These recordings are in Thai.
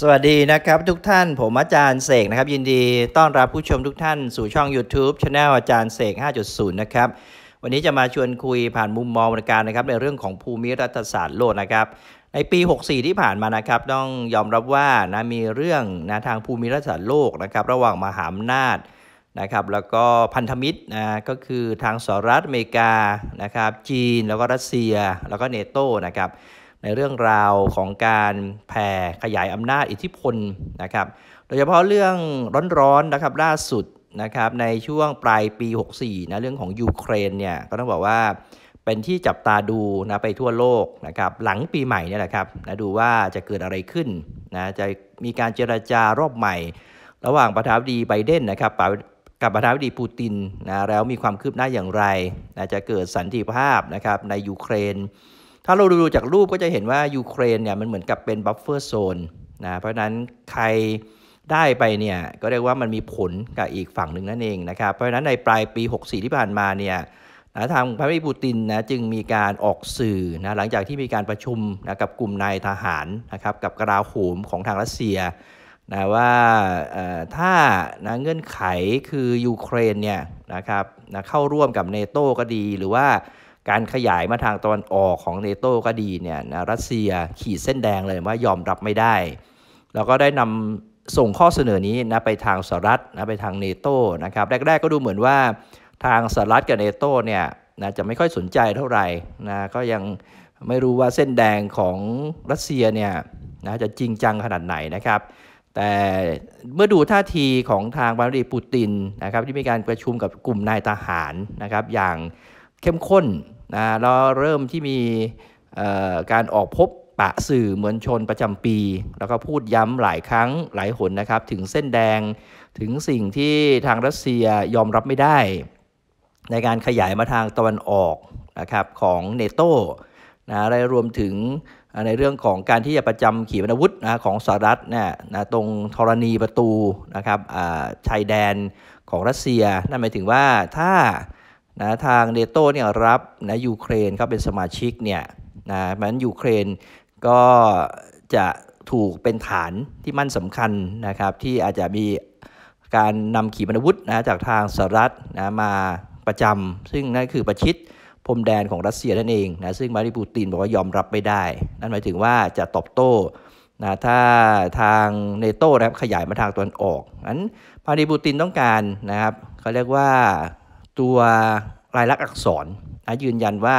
สวัสดีนะครับทุกท่านผมอาจารย์เสกนะครับยินดีต้อนรับผู้ชมทุกท่านสู่ช่อง YouTube c h anel อาจารย์เสก 5.0นะครับวันนี้จะมาชวนคุยผ่านมุมมองในการนะครับในเรื่องของภูมิรัฐศาสตร์โลกนะครับในปี 64 ที่ผ่านมานะครับต้องยอมรับว่านะมีเรื่องนะทางภูมิรัฐศาสตร์โลกนะครับระหว่างมหาอำนาจนะครับแล้วก็พันธมิตรนะก็คือทางสหรัฐอเมริกานะครับจีน แล้วก็รัสเซีย แล้วก็เนโตนะครับในเรื่องราวของการแผ่ขยายอำนาจอิทธิพลนะครับ โดยเฉพาะเรื่องร้อนๆนะครับล่าสุดนะครับในช่วงปลายปี 64นะเรื่องของยูเครนเนี่ยก็ต้องบอกว่าเป็นที่จับตาดูนะไปทั่วโลกนะครับหลังปีใหม่นี่แหละครับนะดูว่าจะเกิดอะไรขึ้นนะจะมีการเจราจารอบใหม่ ระหว่างประธานาธิบดีไบเดนนะครับกับประธานาธิบดีปูตินนะแล้วมีความคืบหน้าอย่างไรนะจะเกิดสันติภาพนะครับในยูเครนถ้าเราดูจากรูปก็จะเห็นว่ายูเครนเนี่ยมันเหมือนกับเป็นบัฟเฟอร์โซนนะเพราะนั้นใครได้ไปเนี่ยก็เรียกว่ามันมีผลกับอีกฝั่งหนึ่งนั่นเองนะครับ เพราะฉะนั้นในปลายปี 64 ที่ผ่านมาเนี่ยนะทางพระมิปูตินนะจึงมีการออกสื่อนะหลังจากที่มีการประชุมนะกับกลุ่มนายทหารนะครับกับกราโหมของทางรัสเซียนะว่าถ้านะเงื่อนไขคือยูเครนเนี่ยนะครับนะเข้าร่วมกับเนโตก็ดีหรือว่าการขยายมาทางตอนออกของเนโตก็ดีเนี่ยนะรัสเซียขีดเส้นแดงเลยว่ายอมรับไม่ได้แล้วก็ได้นำส่งข้อเสนอนี้นะไปทางสหรัฐนะไปทางเนโตนะครับแรก ๆ ก็ดูเหมือนว่าทางสหรัฐกับเนโตเนี่ยนะจะไม่ค่อยสนใจเท่าไหร่นะก็ยังไม่รู้ว่าเส้นแดงของรัสเซียเนี่ยนะจะจริงจังขนาดไหนนะครับ แต่เมื่อดูท่าทีของทางวลาดิปูตินนะครับที่มีการประชุมกับกลุ่มนายทหารนะครับอย่างเข้มข้นนะแล้วเริ่มที่มีการออกพบปะสื่อมวลชนประจำปี แล้วก็พูดย้ำหลายครั้งหลายหนนะครับถึงเส้นแดงถึงสิ่งที่ทางรัสเซียยอมรับไม่ได้ ในการขยายมาทางตะวันออกนะครับของเนโตนะแล้รวมถึงในเรื่องของการที่จะประจำขีปนาวุธนะของสหรัฐเนี่ยนะตรงธรณีประตูนะครับชายแดนของรัสเซีย นั่นหมายถึงว่าถ้านะทางเนโตเนี่ยรับนะยูเครนเขาเป็นสมาชิกเนี่ยนะมันยูเครนก็จะถูกเป็นฐานที่มั่นสำคัญนะครับที่อาจจะมีการนำขีปนาวุธนะจากทางสหรัฐนะมาประจำซึ่งนั่นคือประชิดพรมแดนของรัสเซียนั่นเองนะซึ่งมาริปูตินบอกว่ายอมรับไม่ได้ นั่นหมายถึงว่าจะตอบโต้นะถ้าทางเนโต้นะครับขยายมาทางตะวันออกนั้นมาริปูตินต้องการนะครับเขาเรียกว่าตัวลายลักษณ์อักษรนะยืนยันว่า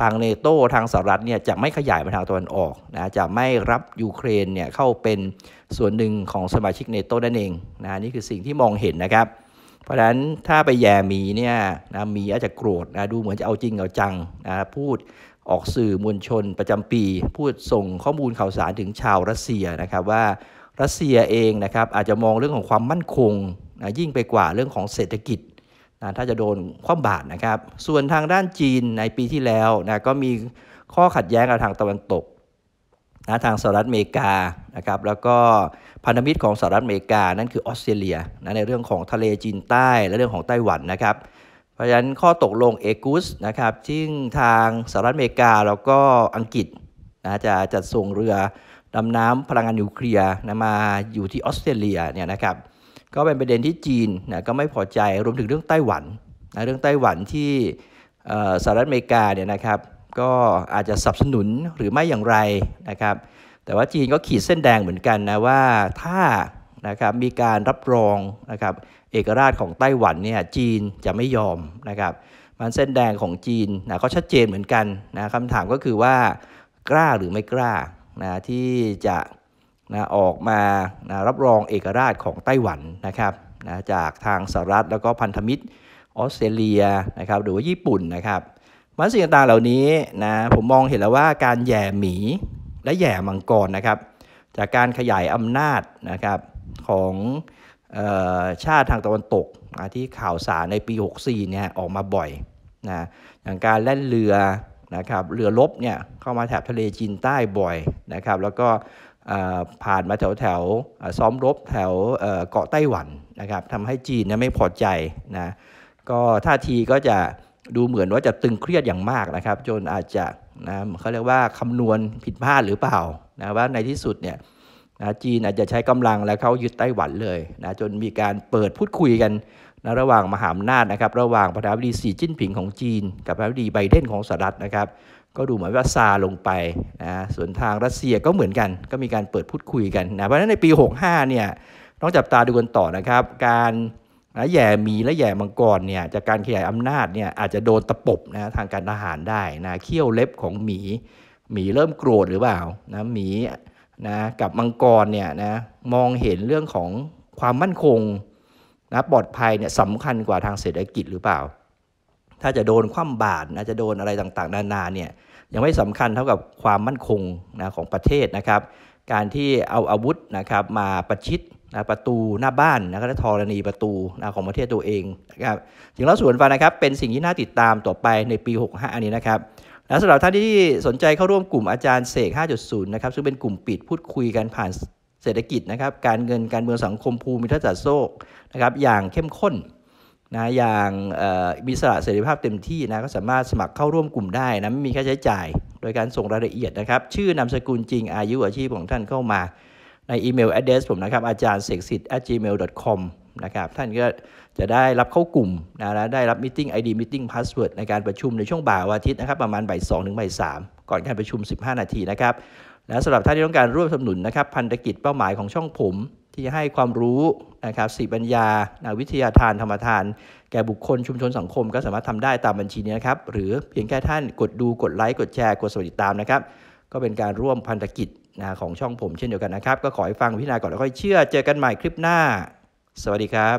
ทางเนโตทางสหรัฐเนี่ยจะไม่ขยายไปทางตะวันออกนะจะไม่รับยูเครนเนี่ยเข้าเป็นส่วนหนึ่งของสมาชิกเนโตนั่นเองนะนี่คือสิ่งที่มองเห็นนะครับ เพราะฉะนั้นถ้าไปแย่มีเนี่ยนะมีอาจจะโกรธนะดูเหมือนจะเอาจริงเอาจังนะพูดออกสื่อ มวลชนประจำปี พูดส่งข้อมูลข่าวสารถึงชาวรัสเซียนะครับว่ารัสเซียเองนะครับอาจจะมองเรื่องของความมั่นคงนะยิ่งไปกว่าเรื่องของเศรษฐกิจนะถ้าจะโดนคว่ำบาตรนะครับ ส่วนทางด้านจีนในปีที่แล้วนะก็มีข้อขัดแย้งกับทางตะวันตกนะทางสหรัฐอเมริกานะครับ แล้วก็พันธมิตรของสหรัฐอเมริกานั่นคือออสเตรเลียนะในเรื่องของทะเลจีนใต้และเรื่องของไต้หวันนะครับ เพราะฉะนั้นข้อตกลงเอกุสนะครับซึ่งทางสหรัฐอเมริกาแล้วก็อังกฤษนะจะจัดส่งเรือดำน้ำพลังงานนิวเคลียร์นะมาอยู่ที่ออสเตรเลียเนี่ยนะครับก็เป็นประเด็นที่จีนนะก็ไม่พอใจรวมถึงเรื่องไต้หวันนะเรื่องไต้หวันที่สหรัฐอเมริกาเนี่ยนะครับก็อาจจะสนับสนุนหรือไม่อย่างไรนะครับแต่ว่าจีนก็ขีดเส้นแดงเหมือนกันนะว่าถ้านะครับมีการรับรองนะครับเอกราชของไต้หวันเนี่ยจีนจะไม่ยอมนะครับมันเส้นแดงของจีนนะก็ชัดเจนเหมือนกันนะคำถามก็คือว่ากล้าหรือไม่กล้านะที่จะนะออกมานะรับรองเอกราชของไต้หวันนะครับนะจากทางสหรัฐแล้วก็พันธมิตร ออสเตรเลียนะครับหรือว่าญี่ปุ่นนะครับมันสิ่งต่างเหล่านี้นะผมมองเห็นแล้วว่าการแย่หมีและแย่มังกรนะครับจากการขยายอำนาจนะครับของชาติทางตะวันตกนะที่ข่าวสารในปี 64เนี่ยออกมาบ่อยนะอย่างการแล่นเรือนะครับเรือลบเนี่ยเข้ามาแถบทะเลจีนใต้บ่อยนะครับแล้วก็ผ่านมาแถวแถวซ้อมรบแถวเกาะไต้หวันนะครับทำให้จีนเนี่ยไม่พอใจนะก็ท่าทีก็จะดูเหมือนว่าจะตึงเครียดอย่างมากนะครับ จนอาจจะนะเขาเรียกว่าคำนวณผิดพลาดหรือเปล่านะว่าในที่สุดเนี่ยนะจีนอาจจะใช้กำลังแล้วเขายึดไต้หวันเลยนะจนมีการเปิดพูดคุยกันนะระหว่างมหาอำนาจนะครับระหว่างประธานาธิบดีสีจิ้นผิงของจีน กับประธานาธิบดีไบเดนของสหรัฐนะครับ ก็ดูเหมือนว่าซาลงไปนะส่วนทางรัสเซียก็เหมือนกันก็มีการเปิดพูดคุยกันนะเพราะฉะนั้นในปี 65เนี่ยต้องจับตาดูกันต่อนะครับ การนะแย่มีและแย่มังกรเนี่ยจากการขยายอำนาจเนี่ยอาจจะโดนตะปบนะทางการทหารได้นะเขี้ยวเล็บของหมีหมีเริ่มโกรธหรือเปล่านะหมีนะกับมังกรเนี่ยนะมองเห็นเรื่องของความมั่นคงนะปลอดภัยเนี่ยสำคัญกว่าทางเศรษฐกิจหรือเปล่า ถ้าจะโดนคว่ำบาตรนะจะโดนอะไรต่างๆนานาเนี่ยยังไม่สำคัญเท่ากับความมั่นคงนะของประเทศนะครับการที่เอาอาวุธนะครับมาประชิดนะประตูหน้าบ้านนะก็ธรณีประตูนะของประเทศตัวเองนะครับถึงแล้วส่วนฟันนะครับเป็นสิ่งที่น่าติดตามต่อไปในปี 65 อันนี้นะครับและสำหรับท่านที่สนใจเข้าร่วมกลุ่มอาจารย์เสก5.0 นะครับซึ่งเป็นกลุ่มปิดพูดคุยกันผ่านเศรษฐกิจนะครับการเงินการเมืองสังคมภูมิทัศน์โซกนะครับอย่างเข้มข้นนะอย่างมีสระเสรีภาพเต็มที่นะก็สามารถสมัครเข้าร่วมกลุ่มได้นะไม่มีค่าใช้จ่ายโดยการส่งรายละเอียดนะครับชื่อนามสกุลจริงอายุอาชีพของท่านเข้ามาในอีเมลแอดเดสผมนะครับอาจารย์เสกสิทธิ์ gmail.com นะครับท่านก็จะได้รับเข้ากลุ่มนะและได้รับมิ팅ไอเดียมิ팅พาสเวิร์ดในการประชุมในช่วงบ่ายวันอาทิตย์นะครับประมาณบ่ายสองถึงบ่ายสามก่อนการประชุม15นาทีนะครับและสำหรับท่านที่ต้องการร่วมสนับสนุนนะครับพันธกิจเป้าหมายของช่องผมที่ให้ความรู้นะครับสีปัญญา วิทยาทานธรรมทาน แก่บุคคลชุมชนสังคม ก็สามารถทำได้ตามบัญชีนี้นะครับหรือเพียงแค่ท่านกดดูกดไลค์กดแชร์กดสวัสดิตามนะครับ ก็เป็นการร่วมพันธกิจนะของช่องผมเช่นเดียวกันนะครับ ก็ขอให้ฟังพิจารณาก่อนแล้วค่อยเชื่อเจอกันใหม่คลิปหน้า สวัสดีครับ